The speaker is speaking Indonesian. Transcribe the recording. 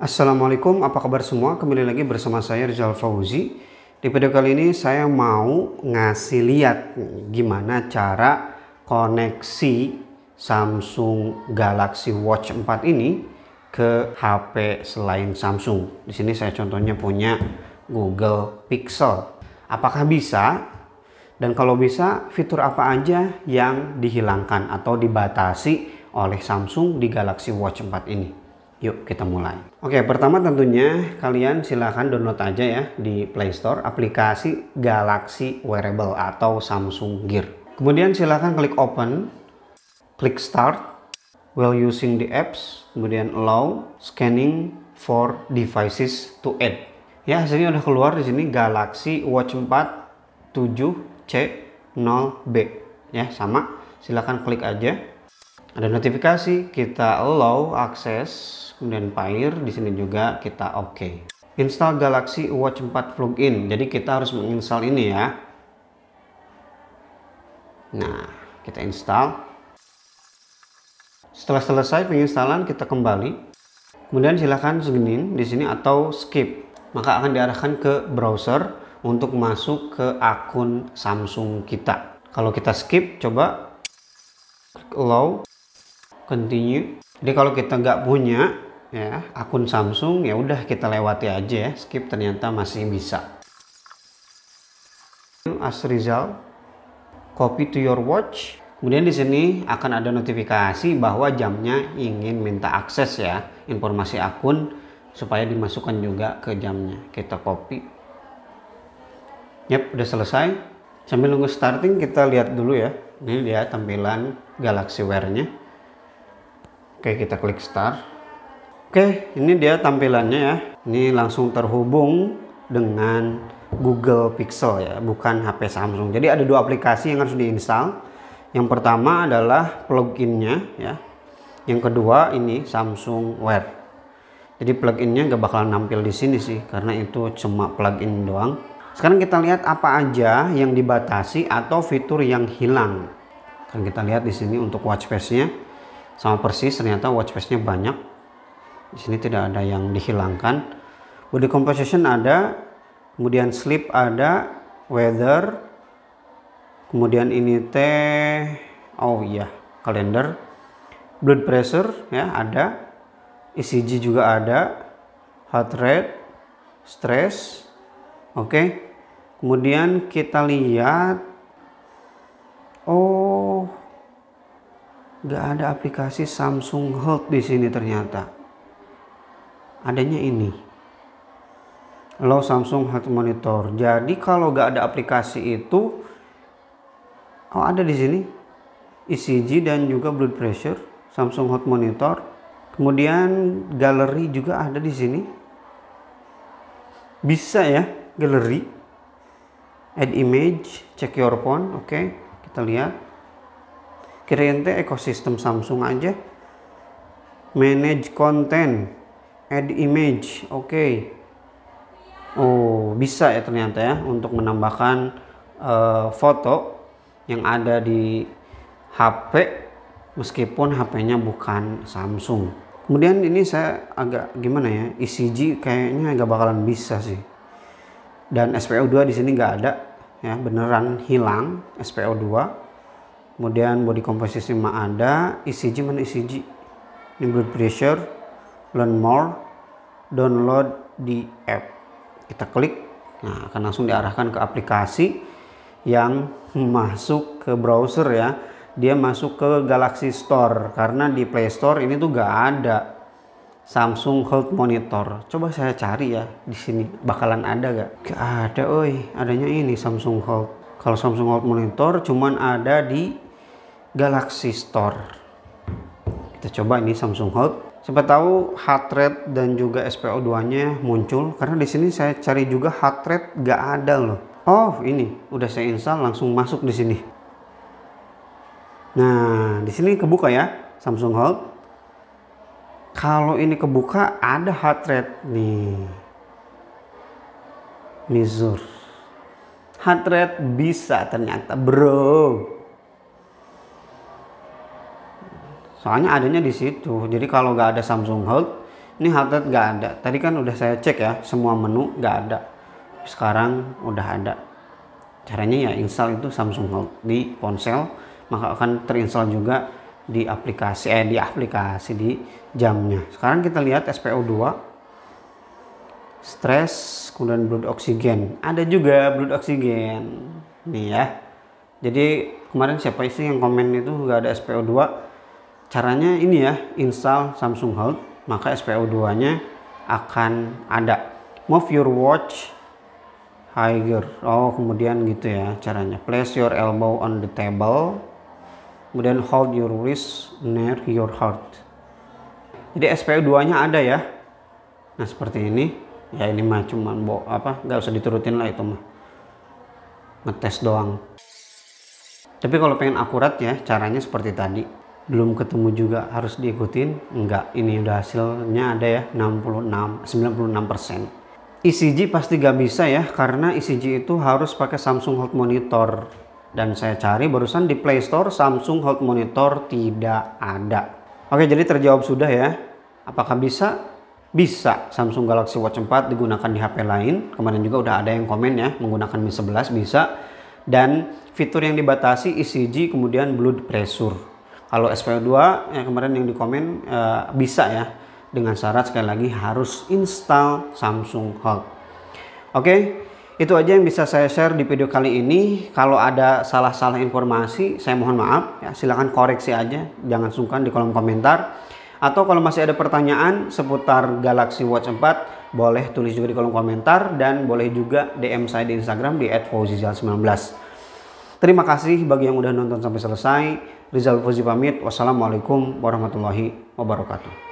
Assalamualaikum, apa kabar semua? Kembali lagi bersama saya Rizal Fauzi. Di video kali ini saya mau ngasih lihat gimana cara koneksi Samsung Galaxy Watch 4 ini ke HP selain Samsung. Di sini saya contohnya punya Google Pixel. Apakah bisa? Dan kalau bisa, fitur apa aja yang dihilangkan atau dibatasi oleh Samsung di Galaxy Watch 4 ini? Yuk kita mulai. Oke, pertama tentunya kalian silahkan download aja ya di Play Store aplikasi Galaxy Wearable atau Samsung Gear. Kemudian silahkan klik open, klik start, while using the apps, kemudian allow scanning for devices to add. Ya, hasilnya udah keluar di sini Galaxy Watch 4 7C 0B. Ya, sama. Silahkan klik aja ada notifikasi kita allow akses kemudian pair di sini juga kita oke okay. install Galaxy Watch 4 plugin jadi kita harus menginstal ini ya nah kita install setelah selesai penginstalan kita kembali kemudian silahkan seginin di sini atau skip maka akan diarahkan ke browser untuk masuk ke akun Samsung kita kalau kita skip coba allow continue jadi kalau kita nggak punya ya akun Samsung ya udah kita lewati aja ya skip ternyata masih bisa as result copy to your watch kemudian di sini akan ada notifikasi bahwa jamnya ingin minta akses ya informasi akun supaya dimasukkan juga ke jamnya kita copy yep udah selesai sambil nunggu starting kita lihat dulu ya ini dia tampilan Galaxy Wear nya Oke, kita klik start. Oke, ini dia tampilannya ya. Ini langsung terhubung dengan Google Pixel ya, bukan HP Samsung. Jadi ada dua aplikasi yang harus diinstal. Yang pertama adalah pluginnya ya. Yang kedua ini Samsung Wear. Jadi pluginnya nggak bakalan nampil di sini sih, karena itu cuma plugin doang. Sekarang kita lihat apa aja yang dibatasi atau fitur yang hilang. Kan kita lihat di sini untuk watch face-nya sama persis ternyata watch face-nya banyak di sini tidak ada yang dihilangkan body composition ada kemudian sleep ada weather kemudian ini teh oh iya kalender blood pressure ya ada ECG juga ada heart rate stress oke kemudian kita lihat oh nggak ada aplikasi Samsung Health di sini ternyata. Adanya ini. lo Samsung Health Monitor. Jadi kalau nggak ada aplikasi itu, oh ada di sini ECG dan juga blood pressure, Samsung Health Monitor. Kemudian galeri juga ada di sini. Bisa ya, galeri. Add image, check your phone, oke. Okay. Kita lihat kirain teh ekosistem Samsung aja manage konten add image oke okay. oh bisa ya ternyata ya untuk menambahkan uh, foto yang ada di HP meskipun HP-nya bukan Samsung kemudian ini saya agak gimana ya ECG kayaknya agak bakalan bisa sih dan SPO2 di sini nggak ada ya beneran hilang SPO2 kemudian body composition mah ada ECG mana ECG ini blood pressure learn more download di app kita klik nah akan langsung diarahkan ke aplikasi yang masuk ke browser ya dia masuk ke Galaxy Store karena di Play Store ini tuh gak ada Samsung Health Monitor. Coba saya cari ya di sini bakalan ada gak? Gak ada, oi. Adanya ini Samsung Health. Kalau Samsung Health Monitor cuman ada di Galaxy Store. Kita coba ini Samsung Hot. Siapa tahu heart rate dan juga SPO2-nya muncul karena di sini saya cari juga heart rate gak ada loh. Oh, ini udah saya install langsung masuk di sini. Nah, di sini kebuka ya Samsung Hot. Kalau ini kebuka ada heart rate nih. Mizur. Heart rate bisa ternyata, Bro. soalnya adanya di situ jadi kalau nggak ada Samsung Hold ini Halted nggak ada tadi kan udah saya cek ya semua menu nggak ada sekarang udah ada caranya ya install itu Samsung Hold di ponsel maka akan terinstall juga di aplikasi eh di aplikasi di jamnya sekarang kita lihat SPO2 stress kemudian blood oksigen ada juga blood oksigen nih ya jadi kemarin siapa sih yang komen itu nggak ada SPO2 caranya ini ya install Samsung Hold maka SPO2 nya akan ada move your watch higher oh kemudian gitu ya caranya place your elbow on the table kemudian hold your wrist near your heart jadi SPO2 nya ada ya nah seperti ini ya ini mah cuman apa nggak usah diturutin lah itu mah ngetes doang tapi kalau pengen akurat ya caranya seperti tadi belum ketemu juga harus diikutin enggak ini udah hasilnya ada ya 66 96 persen ECG pasti gak bisa ya karena ECG itu harus pakai Samsung Hot Monitor dan saya cari barusan di Play Store Samsung Hot Monitor tidak ada oke jadi terjawab sudah ya apakah bisa bisa Samsung Galaxy Watch 4 digunakan di HP lain kemarin juga udah ada yang komen ya menggunakan Mi 11 bisa dan fitur yang dibatasi ECG kemudian blood pressure kalau SPO2 yang kemarin yang di komen uh, eh, bisa ya dengan syarat sekali lagi harus install Samsung Hub. Oke, itu aja yang bisa saya share di video kali ini. Kalau ada salah-salah informasi, saya mohon maaf. Ya, silahkan koreksi aja, jangan sungkan di kolom komentar. Atau kalau masih ada pertanyaan seputar Galaxy Watch 4, boleh tulis juga di kolom komentar dan boleh juga DM saya di Instagram di @fauzizal19. Terima kasih bagi yang udah nonton sampai selesai. Rizal Fuzi pamit. Wassalamualaikum warahmatullahi wabarakatuh.